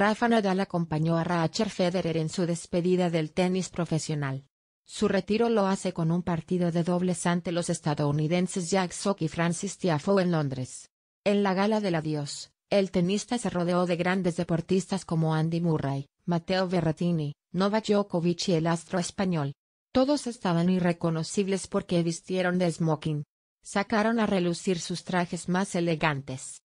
Rafa Nadal acompañó a Roger Federer en su despedida del tenis profesional. Su retiro lo hace con un partido de dobles ante los estadounidenses Jack Sock y Francis Tiafoe en Londres. En la gala del adiós, el tenista se rodeó de grandes deportistas como Andy Murray, Matteo Berrettini, Novak Djokovic y el astro español. Todos estaban irreconocibles porque vistieron de smoking. Sacaron a relucir sus trajes más elegantes.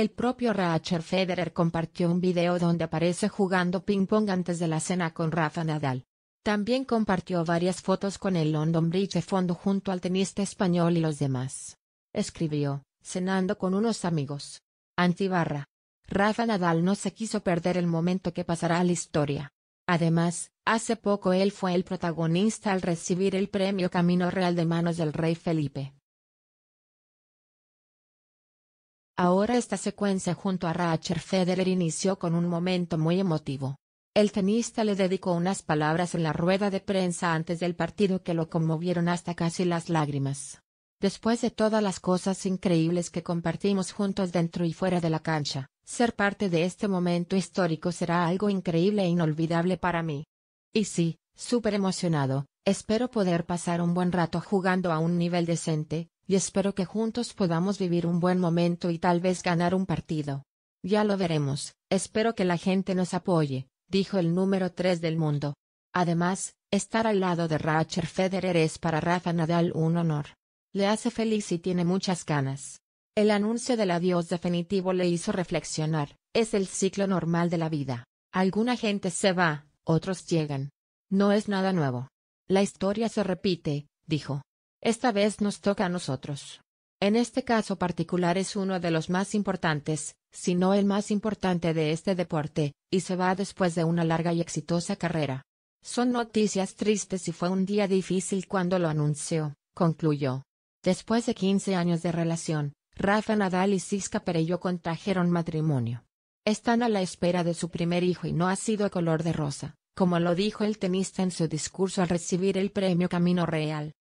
El propio Roger Federer compartió un video donde aparece jugando ping-pong antes de la cena con Rafa Nadal. También compartió varias fotos con el London Bridge de fondo junto al tenista español y los demás. Escribió, cenando con unos amigos. Antibarra. Rafa Nadal no se quiso perder el momento que pasará a la historia. Además, hace poco él fue el protagonista al recibir el premio Camino Real de manos del rey Felipe. Ahora esta secuencia junto a Rachel Federer inició con un momento muy emotivo. El tenista le dedicó unas palabras en la rueda de prensa antes del partido que lo conmovieron hasta casi las lágrimas. Después de todas las cosas increíbles que compartimos juntos dentro y fuera de la cancha, ser parte de este momento histórico será algo increíble e inolvidable para mí. Y sí, súper emocionado, espero poder pasar un buen rato jugando a un nivel decente, y espero que juntos podamos vivir un buen momento y tal vez ganar un partido. Ya lo veremos, espero que la gente nos apoye, dijo el número tres del mundo. Además, estar al lado de Roger Federer es para Rafa Nadal un honor. Le hace feliz y tiene muchas ganas. El anuncio del adiós definitivo le hizo reflexionar, es el ciclo normal de la vida. Alguna gente se va, otros llegan. No es nada nuevo. La historia se repite, dijo. Esta vez nos toca a nosotros. En este caso particular es uno de los más importantes, si no el más importante de este deporte, y se va después de una larga y exitosa carrera. Son noticias tristes y fue un día difícil cuando lo anunció, concluyó. Después de quince años de relación, Rafa Nadal y Siska Perello contrajeron matrimonio. Están a la espera de su primer hijo y no ha sido color de rosa, como lo dijo el tenista en su discurso al recibir el premio Camino Real.